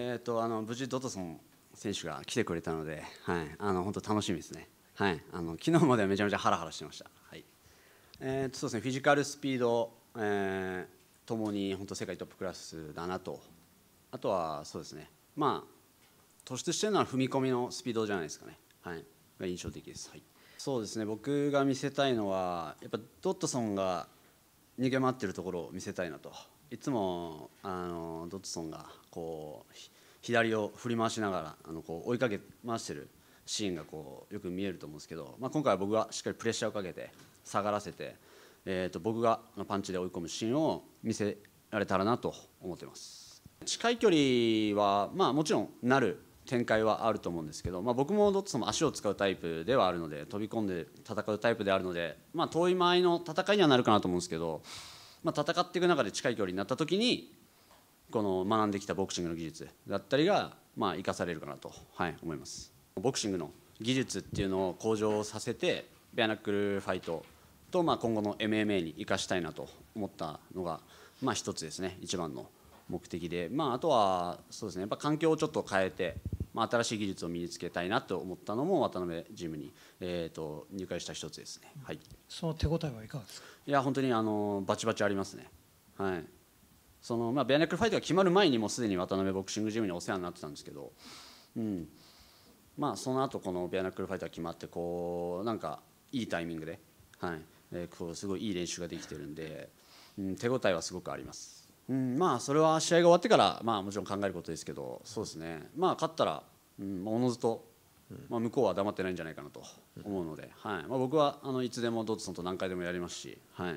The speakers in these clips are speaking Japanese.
えーと、あの無事、ドトソン選手が来てくれたので、はい、あの本当楽しみですね、はい、あの昨日まではめちゃめちゃハラハラしてました、はいえーとそうですね、フィジカル、スピード、えー、ともに本当世界トップクラスだなと、あとはそうですね、まあ、突出してるのは踏み込みのスピードじゃないですかね、はい、が印象的です。はいそうですね僕が見せたいのはやっぱドットソンが逃げ回ってるところを見せたいなといつもあのドッツソンがこう左を振り回しながらあのこう追いかけ回してるシーンがこうよく見えると思うんですけど、まあ、今回は僕がしっかりプレッシャーをかけて下がらせて、えー、と僕がパンチで追い込むシーンを見せられたらなと思ってます近い距離は、まあ、もちろんなる展開はあると思うんですけど、まあ、僕もツソンも足を使うタイプではあるので飛び込んで戦うタイプであるので、まあ、遠い間合いの戦いにはなるかなと思うんですけどまあ、戦っていく中で近い距離になった時にこの学んできたボクシングの技術だったりが、まあ、かされるかなと、はい、思いますボクシングの技術っていうのを向上させてベアナックルファイトと、まあ、今後の MMA に生かしたいなと思ったのが、まあ、一つですね一番の目的で、まあ、あとはそうですねやっぱ環境をちょっと変えてまあ、新しい技術を身につけたいなと思ったのも渡辺ジムに、えーと、入会した一つですね、はい、その手応えはいかがですかいや本当にあのバチバチありますねはいそのまあベアネックルファイトが決まる前にもすでに渡辺ボクシングジムにお世話になってたんですけどうんまあその後このベアネックルファイトが決まってこうなんかいいタイミングではい、えー、こうすごいいい練習ができてるんで、うん、手応えはすごくありますうん、まあそれは試合が終わってから、まあ、もちろん考えることですけどそうですね、まあ、勝ったら、うん、おのずと、まあ、向こうは黙ってないんじゃないかなと思うので、はいまあ、僕はあのいつでもドッツさんと何回でもやりますし、はい、っ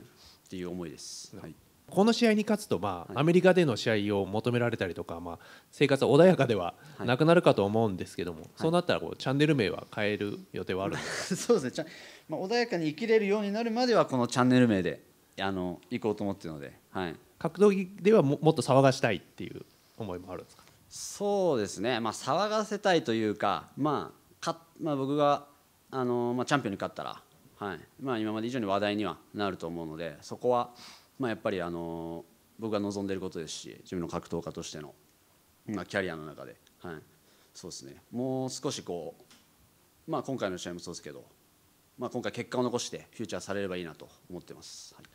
ていう思いです。はいこの試合に勝つと、まあ、アメリカでの試合を求められたりとか、まあ、生活は穏やかではなくなるかと思うんですけども、はい、そうなったらこうチャンネル名は変える予定はあるんですか そうですね、まあ、穏やかに生きれるようになるまではこのチャンネル名であの行こうと思ってるので、はい、格闘技ではももっと騒がしたいっていう思いもあるんですかそうですね、まあ、騒がせたいというか,、まあ、かまあ僕があの、まあ、チャンピオンに勝ったら、はいまあ、今まで以上に話題にはなると思うのでそこは、まあ、やっぱりあの僕が望んでいることですし自分の格闘家としての、まあ、キャリアの中で、はい、そうですねもう少しこう、まあ、今回の試合もそうですけど、まあ、今回結果を残してフューチャーされればいいなと思ってます。はい